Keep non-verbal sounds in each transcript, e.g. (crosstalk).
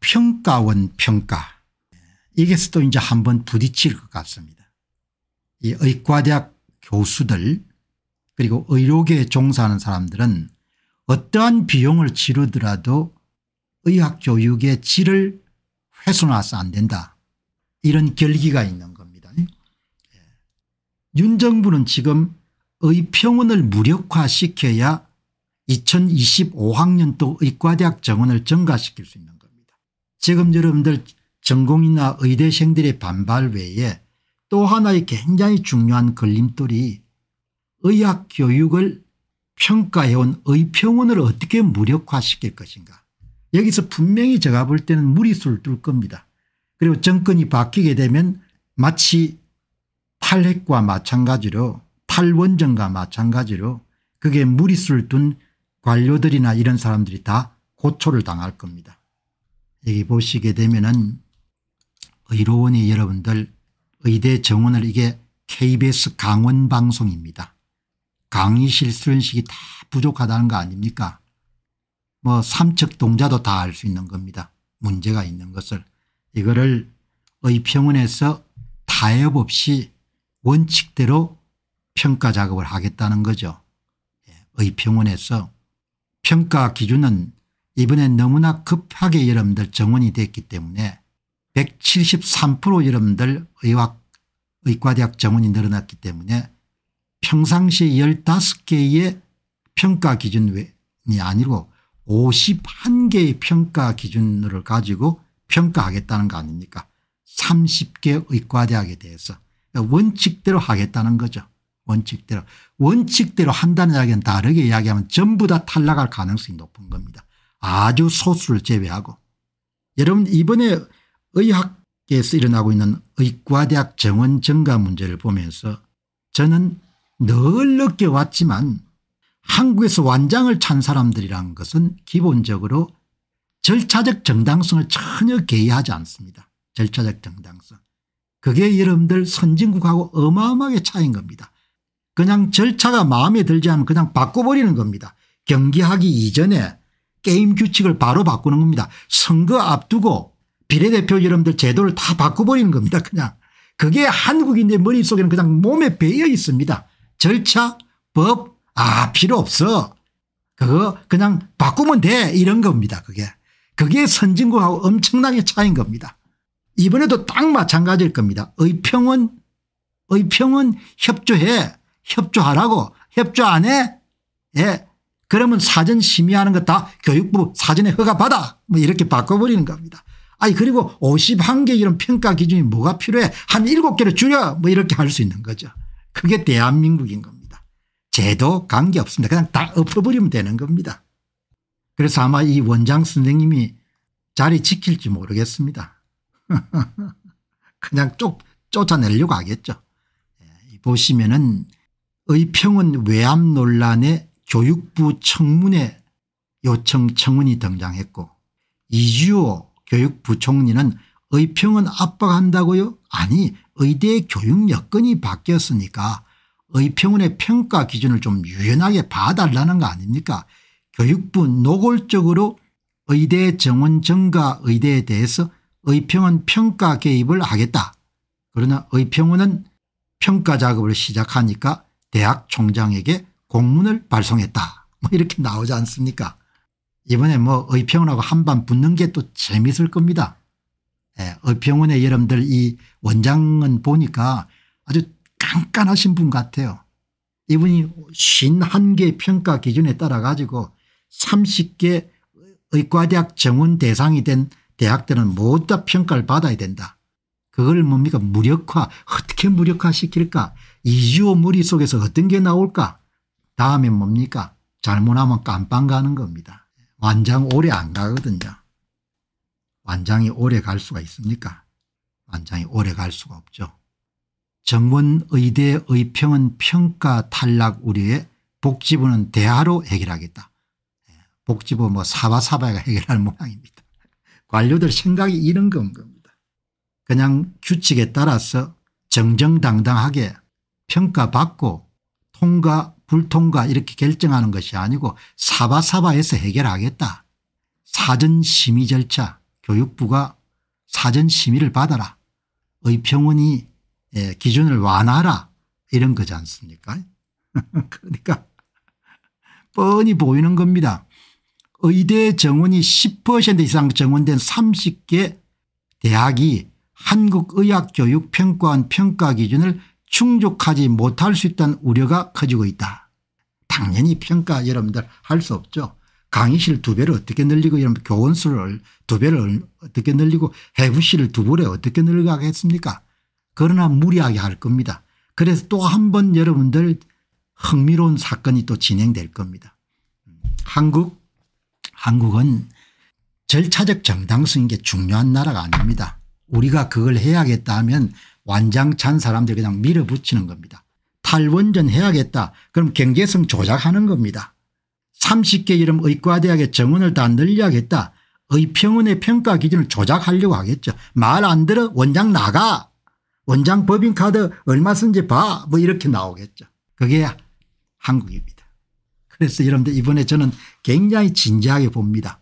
평가원 평가 이게서 또 이제 한번 부딪힐 것 같습니다. 이 의과대학 교수들 그리고 의료계에 종사하는 사람들은 어떠한 비용을 지르더라도 의학교육의 질을 훼손해서 안 된다. 이런 결기가 있는 겁니다. 예. 윤 정부는 지금 의평원을 무력화시켜야 2025학년도 의과대학 정원을 증가시킬 수 있는 지금 여러분들 전공이나 의대생들의 반발 외에 또 하나의 굉장히 중요한 걸림돌이 의학 교육을 평가해온 의평원을 어떻게 무력화시킬 것인가 여기서 분명히 제가 볼 때는 무리수를 둘 겁니다. 그리고 정권이 바뀌게 되면 마치 탈핵과 마찬가지로 탈원전과 마찬가지로 그게 무리수를 둔 관료들이나 이런 사람들이 다 고초를 당할 겁니다. 여기 보시게 되면은 의료원이 여러분들 의대 정원을 이게 KBS 강원 방송입니다. 강의실 수련식이 다 부족하다는 거 아닙니까? 뭐 삼척 동자도 다 알 수 있는 겁니다. 문제가 있는 것을 이거를 의평원에서 타협 없이 원칙대로 평가 작업을 하겠다는 거죠. 예, 의평원에서 평가 기준은 이번엔 너무나 급하게 여러분들 정원이 됐기 때문에 173% 여러분들 의학, 의과대학 정원이 늘어났기 때문에 평상시 에 15개의 평가 기준이 아니고 51개의 평가 기준을 가지고 평가하겠다는 거 아닙니까 30개 의과대학에 대해서 그러니까 원칙대로 하겠다는 거죠. 원칙대로. 원칙대로 한다는 이야기는 다르게 이야기하면 전부 다 탈락할 가능성이 높은 겁니다. 아주 소수를 제외하고 여러분 이번에 의학계에서 일어나고 있는 의과대학 정원 증가 문제를 보면서 저는 늘 느껴왔지만 한국에서 완장을 찬 사람들이란 것은 기본적으로 절차적 정당성을 전혀 개의하지 않습니다. 절차적 정당성. 그게 여러분들 선진국하고 어마어마하게 차인 겁니다. 그냥 절차가 마음에 들지 않으면 그냥 바꿔버리는 겁니다. 경기하기 이전에 게임 규칙을 바로 바꾸는 겁니다. 선거 앞두고 비례대표 여러분들 제도를 다 바꿔버리는 겁니다. 그냥 그게 한국인들 머릿속에는 그냥 몸에 배어 있습니다. 절차 법 아 필요 없어 그거 그냥 바꾸면 돼 이런 겁니다. 그게 그게 선진국하고 엄청나게 차인 이 겁니다. 이번에도 딱 마찬가지일 겁니다. 의평은 의평은 협조해 협조하라고 협조 안 해? 예. 그러면 사전 심의하는 것 다 교육부 사전에 허가받아 뭐 이렇게 바꿔버리는 겁니다. 아니 그리고 51개 이런 평가 기준이 뭐가 필요해 한 7개로 줄여 뭐 이렇게 할 수 있는 거죠. 그게 대한민국인 겁니다. 제도 관계없습니다. 그냥 다 엎어버리면 되는 겁니다. 그래서 아마 이 원장 선생님이 자리 지킬지 모르겠습니다. (laughs) 그냥 쫓, 쫓아내려고 하겠죠. 예, 보시면은 의평은 외압 논란에 교육부 청문회 요청 청원이 등장했고 이주호 교육부 총리는 의평은 압박한다고요? 아니 의대 교육 여건이 바뀌었으니까 의평원의 평가 기준을 좀 유연하게 봐달라는 거 아닙니까 교육부 노골적으로 의대 정원 증가 의대에 대해서 의평원 평가 개입을 하겠다. 그러나 의평원은 평가 작업을 시작하니까 대학 총장에게 공문을 발송했다. 뭐 이렇게 나오지 않습니까? 이번에 뭐 의평원하고 한반 붙는 게 또 재미있을 겁니다. 예, 의평원의 여러분들 이 원장은 보니까 아주 깐깐하신 분 같아요. 이분이 신 한 개 평가 기준에 따라 가지고 30개 의과대학 정원 대상이 된 대학들은 모두 다 평가를 받아야 된다. 그걸 뭡니까 무력화 어떻게 무력화시킬까 이주호 무리 속에서 어떤 게 나올까 다음에 뭡니까? 잘못하면 깜빵 가는 겁니다. 완장 오래 안 가거든요. 완장이 오래 갈 수가 있습니까? 완장이 오래 갈 수가 없죠. 정원의대 의평은 평가 탈락 우리의 복지부는 대화로 해결하겠다. 예, 복지부 뭐 사바사바가 해결할 모양입니다. 관료들 생각이 이런 겁니다. 그냥 규칙에 따라서 정정당당하게 평가받고 통과 불통과 이렇게 결정하는 것이 아니고 사바사바에서 해결하겠다. 사전심의 절차 교육부가 사전심의를 받아라. 의평원이 예, 기준을 완화하라 이런 거지 않습니까 (laughs) 그러니까 뻔히 보이는 겁니다. 의대 정원이 10% 이상 정원된 30개 대학이 한국의학교육평가원 평가 기준을 충족하지 못할 수 있다는 우려가 커지고 있다. 당연히 평가 여러분들 할 수 없죠. 강의실 두 배를 어떻게 늘리고 여러 교원 수를 두 배를 어떻게 늘리고 해부실을 두 배를 어떻게 늘려가겠습니까 그러나 무리하게 할 겁니다. 그래서 또 한 번 여러분들 흥미로운 사건이 또 진행될 겁니다. 한국 한국은 절차적 정당성인 게 중요한 나라가 아닙니다. 우리가 그걸 해야겠다 하면 완장찬 사람들 그냥 밀어붙이는 겁니다. 탈원전 해야겠다 그럼 경제성 조작하는 겁니다. 30개 이름 의과대학의 정원을 다 늘려야겠다. 의평원의 평가 기준을 조작하려고 하겠죠. 말 안 들어 원장 나가 원장 법인카드 얼마 쓴지 봐뭐 이렇게 나오겠죠. 그게 한국입니다. 그래서 여러분들 이번에 저는 굉장히 진지하게 봅니다.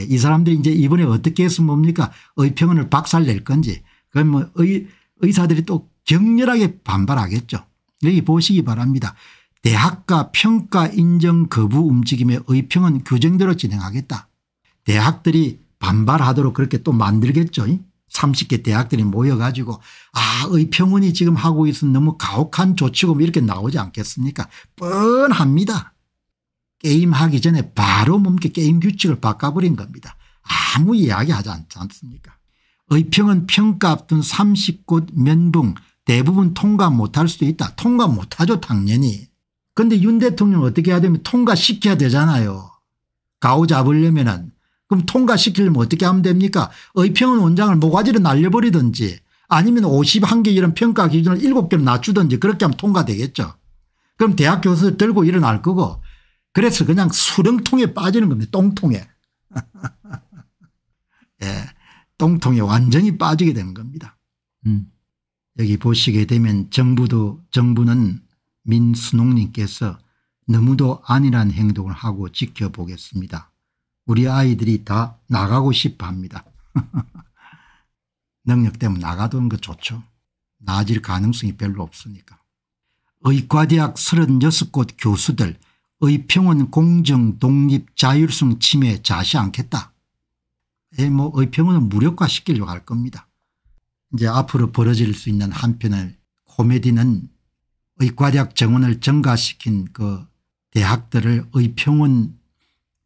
이 사람들이 이제 이번에 어떻게 했으면 뭡니까 의평원을 박살낼 건지 그건 뭐 의, 의사들이 또 격렬하게 반발하겠죠. 여기 보시기 바랍니다. 대학과 평가 인정 거부 움직임의 의평은 규정대로 진행하겠다. 대학들이 반발하도록 그렇게 또 만들겠죠. 30개 대학들이 모여가지고 아 의평원이 지금 하고 있은 너무 가혹한 조치고 뭐 이렇게 나오지 않겠습니까 뻔합니다. 게임하기 전에 바로 몸게 게임 규칙을 바꿔버린 겁니다. 아무 이야기하지 않지 않습니까 의평은 평가 앞둔 30곳 면봉 대부분 통과 못할 수도 있다. 통과 못하죠 당연히. 그런데 윤 대통령 어떻게 해야 되면 통과시켜야 되잖아요. 가오 잡으려면 은 그럼 통과시키려면 어떻게 하면 됩니까 의평은 원장을 모가지로 날려버리든지 아니면 51개 이런 평가 기준을 7개로 낮추든지 그렇게 하면 통과되겠죠. 그럼 대학 교수 들고 일어날 거고 그래서 그냥 수렁통에 빠지는 겁니다. 똥통에. (laughs) 예. 똥통에 완전히 빠지게 되는 겁니다. 음. 여기 보시게 되면 정부도 정부는 민순옥님께서 너무도 안일한 행동을 하고 지켜보겠습니다. 우리 아이들이 다 나가고 싶어 합니다. (laughs) 능력 때문에 나가던 거 그 좋죠. 나아질 가능성이 별로 없으니까. 의과대학 36곳 교수들 의평원 공정 독립 자율성 침해 자시 않겠다. 뭐 의평은 무력화시키려고 할 겁니다. 이제 앞으로 벌어질 수 있는 한편을 코미디는 의과대학 정원을 증가시킨 그 대학들을 의평원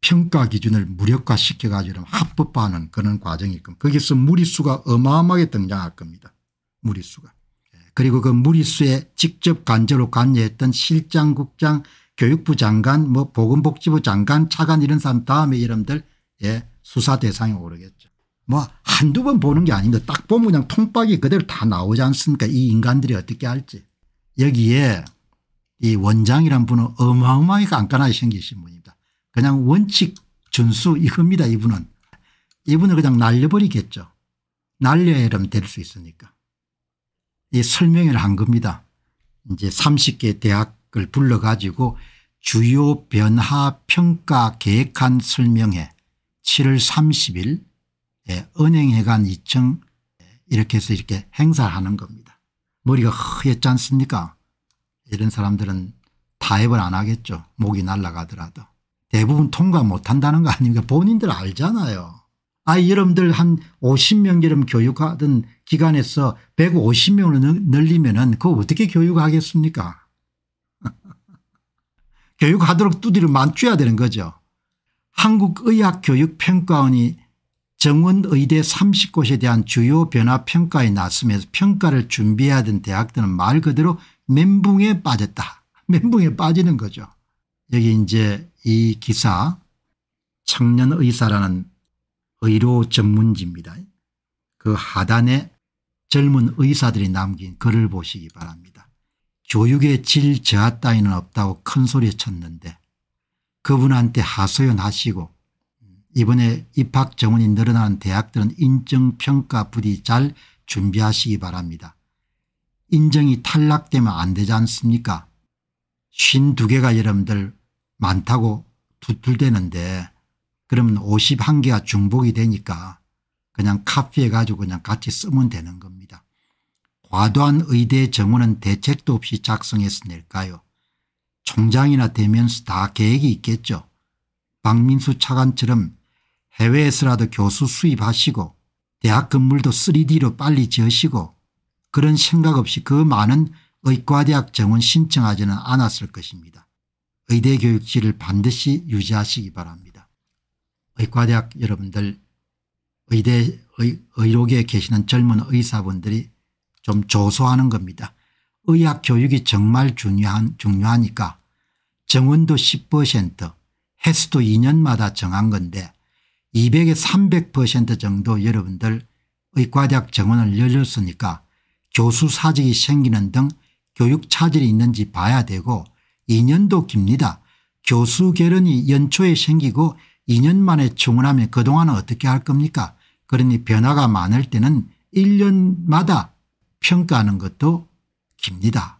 평가 기준을 무력화시켜 가지고 합법화하는 그런 과정일 겁니다. 거기서 무리수가 어마어마하게 등장할 겁니다. 무리수가. 예, 그리고 그 무리수에 직접 간접으로 관여했던 실장 국장 교육부 장관 뭐 보건복지부 장관 차관 이런 사람 다음에 이름들 예, 수사 대상이 오르겠죠. 뭐 한두 번 보는 게 아닌데 딱 보면 그냥 통박이 그대로 다 나오지 않습니까 이 인간들이 어떻게 할지. 여기에 이 원장이란 분은 어마어마하게 깐깐하게 생기신 분입니다. 그냥 원칙 준수 이겁니다 이분은. 이분을 그냥 날려버리겠죠. 날려야 될수 있으니까. 이 설명을 한 겁니다. 이제 30개 대학을 불러가지고 주요 변화 평가 계획한 설명회 7월 30일 예, 은행회관 2층 예, 이렇게 해서 이렇게 행사하는 겁니다. 머리가 허옇지 않습니까 이런 사람들은 타협을 안 하겠죠. 목이 날아가더라도. 대부분 통과 못한다는 거 아닙니까 본인들 알잖아요. 아 여러분들 한 50명 이름 교육하던 기간에서 150명으로 늘리면 은 그거 어떻게 교육하겠습니까 (laughs) 교육하도록 두드려 만줘야 되는 거죠. 한국의학교육평가원이 정원의대 30곳에 대한 주요 변화 평가에 나서면서 평가를 준비하던 대학들은 말 그대로 멘붕에 빠졌다. (laughs) 멘붕에 빠지는 거죠. 여기 이제 이 기사 청년의사라는 의료 전문지입니다. 그 하단에 젊은 의사들이 남긴 글을 보시기 바랍니다. 교육의 질 저하 따위는 없다고 큰소리 쳤는데 그분한테 하소연하시고 이번에 입학 정원이 늘어난 대학들은 인정평가 부디 잘 준비하시기 바랍니다. 인정이 탈락되면 안 되지 않습니까 52개가 여러분들 많다고 두툴대는데 그러면 51개가 중복이 되니까 그냥 카피해 가지고 그냥 같이 쓰면 되는 겁니다. 과도한 의대 정원은 대책도 없이 작성해서 낼까요 총장이나 되면서 다 계획이 있겠죠. 박민수 차관처럼 해외에서라도 교수 수입하시고 대학 건물도 3D로 빨리 지으시고 그런 생각 없이 그 많은 의과대학 정원 신청하지는 않았을 것입니다. 의대 교육지를 반드시 유지하시기 바랍니다. 의과대학 여러분들 의대 의, 의료계에 계시는 젊은 의사분들이 좀 조소하는 겁니다. 의학 교육이 정말 중요한, 중요하니까 정원도 10% 횟수도 2년마다 정한 건데 200에 300% 정도 여러분들 의과대학 정원을 열렸으니까 교수 사직이 생기는 등 교육 차질이 있는지 봐야 되고 2년도 깁니다. 교수 결연이 연초에 생기고 2년 만에 충원하면 그동안은 어떻게 할 겁니까 그러니 변화가 많을 때는 1년마다 평가하는 것도 깁니다.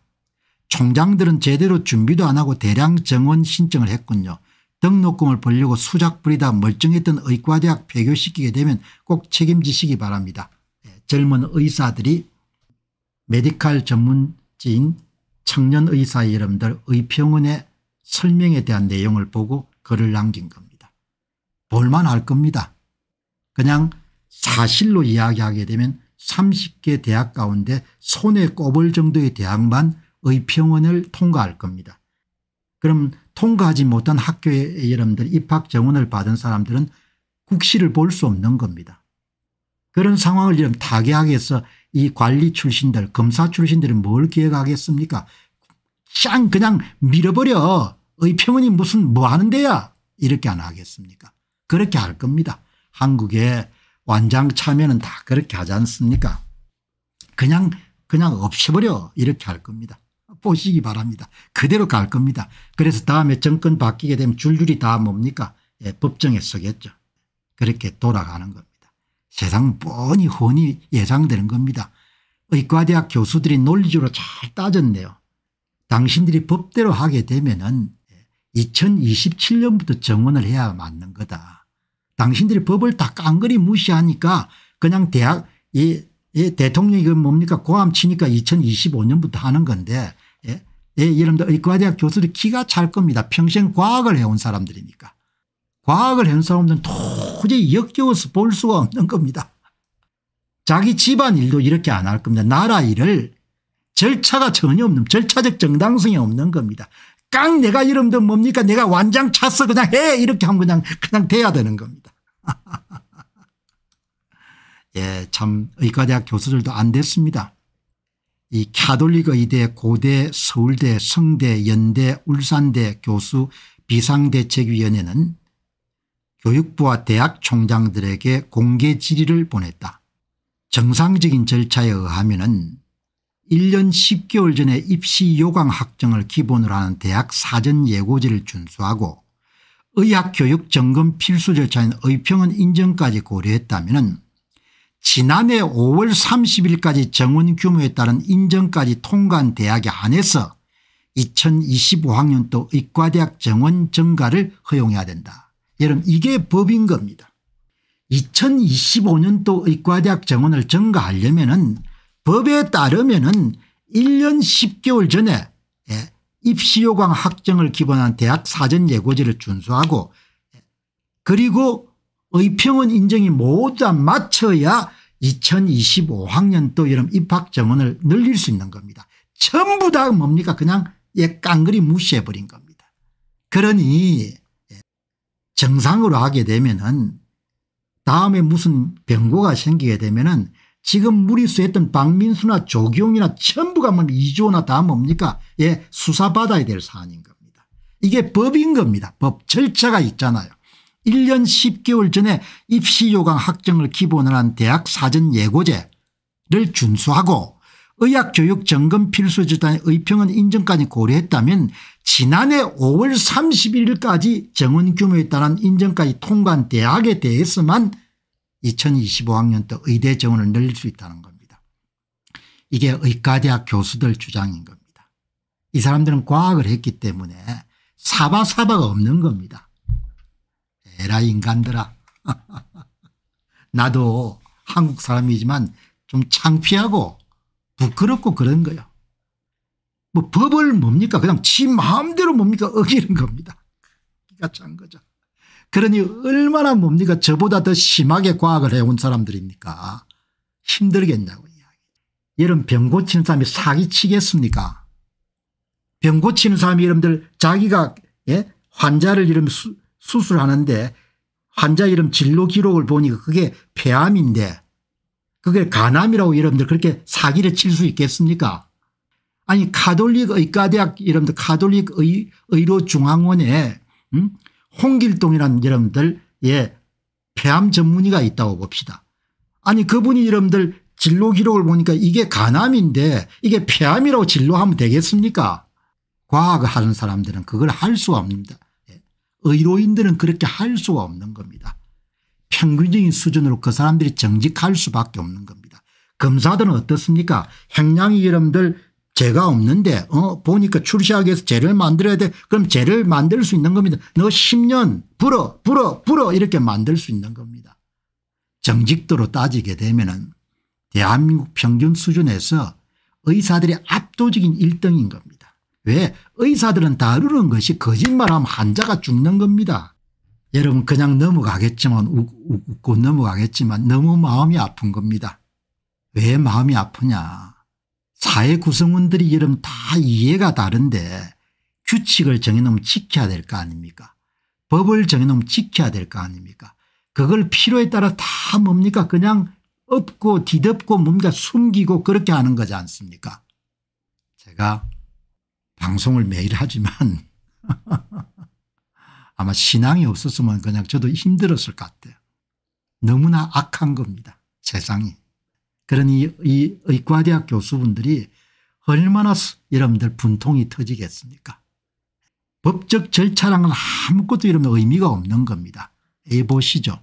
총장들은 제대로 준비도 안 하고 대량 정원 신청을 했군요. 등록금을 벌려고 수작 부리다 멀쩡했던 의과대학 폐교시키게 되면 꼭 책임지시기 바랍니다. 예, 젊은 의사들이 메디칼 전문지인 청년의사 여러분들 의평원의 설명에 대한 내용을 보고 글을 남긴 겁니다. 볼만할 겁니다. 그냥 사실로 이야기하게 되면 30개 대학 가운데 손에 꼽을 정도의 대학만 의평원을 통과할 겁니다. 그럼 통과하지 못한 학교에 여러분들 입학 정원을 받은 사람들은 국시를 볼 수 없는 겁니다. 그런 상황을 지금 타개하기서이 관리 출신들 검사 출신들이 뭘 기획하겠습니까 짱 그냥 밀어버려 의평원이 무슨 뭐 하는 데야 이렇게 안 하겠습니까 그렇게 할 겁니다. 한국에 완장 참여는 다 그렇게 하지 않습니까 그냥 그냥 없애버려 이렇게 할 겁니다. 보시기 바랍니다. 그대로 갈 겁니다. 그래서 다음에 정권 바뀌게 되면 줄줄이 다 뭡니까 예, 법정에 서겠죠. 그렇게 돌아가는 겁니다. 세상 뻔히 훤히 예상되는 겁니다. 의과대학 교수들이 논리적으로 잘 따졌네요. 당신들이 법대로 하게 되면 은 2027년부터 예, 정원을 해야 맞는 거다. 당신들이 법을 다 깡그리 무시하니까 그냥 대학 이, 이 대통령이 그 뭡니까 고함 치니까 2025년부터 하는 건데 예, 예 여러분들 의과대학 교수들 키가 찰 겁니다. 평생 과학을 해온 사람들이니까. 과학을 해온 사람들은 도저히 역겨워서 볼 수가 없는 겁니다. 자기 집안 일도 이렇게 안 할 겁니다. 나라 일을 절차가 전혀 없는 절차적 정당성이 없는 겁니다. 깡 내가 이름도 뭡니까 내가 완장 찼어 그냥 해 이렇게 하면 그냥 그냥 돼야 되는 겁니다. (laughs) 예, 참 의과대학 교수들도 안 됐습니다. 이 카톨릭 의대 고대 서울대 성대 연대 울산대 교수 비상대책위원회는 교육부와 대학 총장들에게 공개 질의를 보냈다. 정상적인 절차에 의하면 은 1년 10개월 전에 입시 요강 학정을 기본으로 하는 대학 사전 예고제를 준수하고 의학교육 점검 필수 절차인 의평원 인정까지 고려했다면 지난해 5월 30일까지 정원 규모에 따른 인정까지 통과한 대학에 한해서 2025학년도 의과대학 정원 증가를 허용해야 된다. 여러분 이게 법인 겁니다. 2025년도 의과대학 정원을 증가하려면 은 법에 따르면은 1년 10개월 전에 예, 입시요강 확정을 기반한 대학 사전 예고제를 준수하고 예, 그리고 의평원 인정이 모두 맞춰야 2025학년도 여름 입학 정원을 늘릴 수 있는 겁니다. 전부 다 뭡니까 그냥 예 깡그리 무시해버린 겁니다. 그러니 예, 정상으로 하게 되면은 다음에 무슨 병고가 생기게 되면은 지금 무리수했던 박민수나 조기용이나 전부가 뭐2조나다 뭡니까? 예, 수사받아야 될 사안인 겁니다. 이게 법인 겁니다. 법 절차가 있잖아요. 1년 10개월 전에 입시 요강 확정을 기본으로 한 대학 사전 예고제를 준수하고 의학교육 점검 필수 지단의 의평은 인정까지 고려했다면 지난해 5월 31일까지 정원 규모에 따른 인정까지 통과한 대학에 대해서만 2025학년도 의대 정원을 늘릴 수 있다는 겁니다. 이게 의과대학 교수들 주장인 겁니다. 이 사람들은 과학을 했기 때문에 사바사바가 없는 겁니다. 에라 인간들아 (laughs) 나도 한국 사람이지만 좀 창피하고 부끄럽고 그런 거요. 뭐 법을 뭡니까 그냥 지 마음대로 뭡니까 어기는 겁니다. 기가 찬 거죠. 그러니 얼마나 뭡니까 저보다 더 심하게 과학을 해온 사람들입니까 힘들겠냐고 이런병 고치는 사람이 사기치겠습니까 병 고치는 사람이 여러분들 자기가 예? 환자를 이름 수, 술하는데 환자 이름 진료 기록을 보니까 그게 폐암인데 그게 간암이라고 여러분들 그렇게 사기를 칠 수 있겠습니까 아니 카톨릭 의과대학 이름들 카톨릭 의, 의료중앙원에 음? 홍길동이라는 여러분들 예 폐암 전문의가 있다고 봅시다. 아니 그분이 여러분들 진로 기록을 보니까 이게 간암인데 이게 폐암이라고 진로하면 되겠습니까 과학을 하는 사람들은 그걸 할 수가 없습니다. 예, 의료인들은 그렇게 할 수가 없는 겁니다. 평균적인 수준으로 그 사람들이 정직할 수밖에 없는 겁니다. 검사들은 어떻습니까? 행량이 여러분들 죄가 없는데 어 보니까 출시하기 위해서 죄를 만들어야 돼. 그럼 죄를 만들 수 있는 겁니다. 너 10년 불어 불어 불어 이렇게 만들 수 있는 겁니다. 정직도로 따지게 되면 은 대한민국 평균 수준에서 의사들이 압도적인 1등인 겁니다. 왜 의사들은 다루는 것이 거짓말하면 환자가 죽는 겁니다. 여러분 그냥 넘어가겠지만 웃고 넘어가겠지만 너무 마음이 아픈 겁니다. 왜 마음이 아프냐 사회 구성원들이 여러분 다 이해가 다른데 규칙을 정해놓으면 지켜야 될 거 아닙니까 법을 정해놓으면 지켜야 될 거 아닙니까 그걸 필요에 따라 다 뭡니까 그냥 업고 뒤덮고 뭡니 숨기고 그렇게 하는 거지 않습니까 제가 방송을 매일 하지만 (laughs) 아마 신앙이 없었으면 그냥 저도 힘들었을 것 같아요. 너무나 악한 겁니다. 세상이. 그러니 이 의과대학 교수분들이 얼마나 여러분들 분통이 터지겠습니까 법적 절차랑은 아무것도 여러분 의미가 없는 겁니다. 예 보시죠.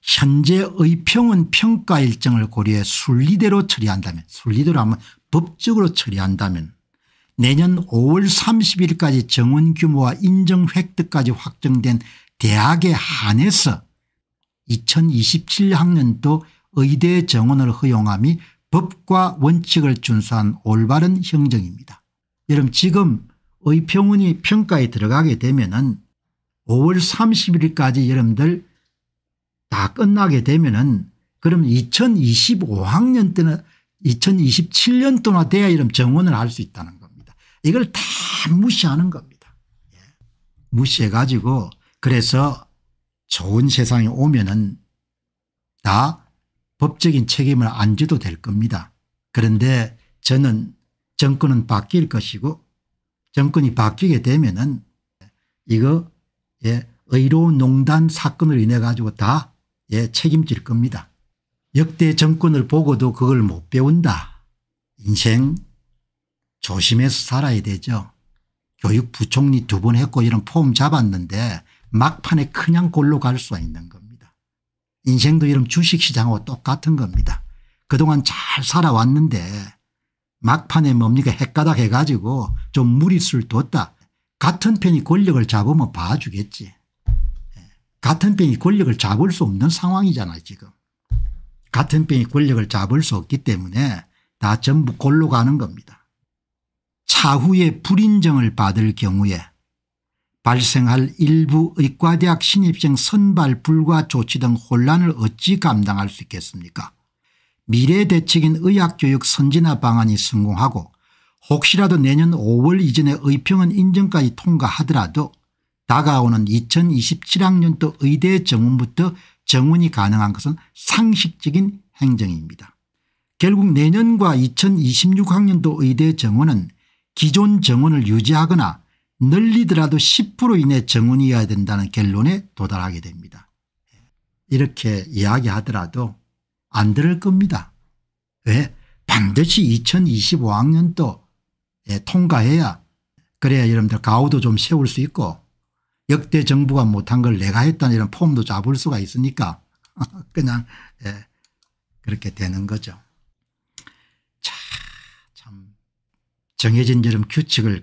현재 의평은 평가 일정을 고려해 순리대로 처리한다면 순리대로 하면 법적으로 처리한다면 내년 5월 30일까지 정원 규모와 인정 획득까지 확정된 대학에 한해서 2027학년도 의대 정원을 허용함이 법과 원칙을 준수한 올바른 형정입니다. 여러분 지금 의평원이 평가에 들어가게 되면 은 5월 30일까지 여러분들 다 끝나게 되면 은 그럼 2025학년 때는 2027년 도나 돼야 이런 정원을 할 수 있다는 겁니다. 이걸 다 무시하는 겁니다. 예. 무시해 가지고 그래서 좋은 세상에 오면 은다 법적인 책임을 안 져도 될 겁니다. 그런데 저는 정권은 바뀔 것이고 정권이 바뀌게 되면은 이거 예, 의로운 농단 사건을 인해 가지고 다 예, 책임질 겁니다. 역대 정권을 보고도 그걸 못 배운다. 인생 조심해서 살아야 되죠. 교육부총리 두 번 했고 이런 폼 잡았는데 막판에 그냥 골로 갈 수가 있는 겁니다. 인생도 이런 주식시장하고 똑같은 겁니다. 그동안 잘 살아왔는데 막판에 뭡니까 핵가닥 해가지고 좀 무리수를 뒀다. 같은 편이 권력을 잡으면 봐주겠지. 예. 같은 편이 권력을 잡을 수 없는 상황이잖아요 지금. 같은 편이 권력을 잡을 수 없기 때문에 다 전부 골로 가는 겁니다. 차후에 불인정을 받을 경우에 발생할 일부 의과대학 신입생 선발 불과 조치 등 혼란을 어찌 감당할 수 있겠습니까 미래 대책인 의학교육 선진화 방안이 성공하고 혹시라도 내년 5월 이전에 의평은 인정까지 통과하더라도 다가오는 2027학년도 의대 정원부터 정원이 가능한 것은 상식적인 행정입니다. 결국 내년과 2026학년도 의대 정원은 기존 정원을 유지하거나 늘리더라도 10% 이내 정원이어야 된다는 결론에 도달하게 됩니다. 이렇게 이야기하더라도 안 들을 겁니다. 왜? 반드시 2025학년도 예, 통과해야 그래야 여러분들 가오도 좀 세울 수 있고 역대 정부가 못한 걸 내가 했다는 이런 폼도 잡을 수가 있으니까 (laughs) 그냥 예, 그렇게 되는 거죠. 자, 참 정해진 여름 규칙을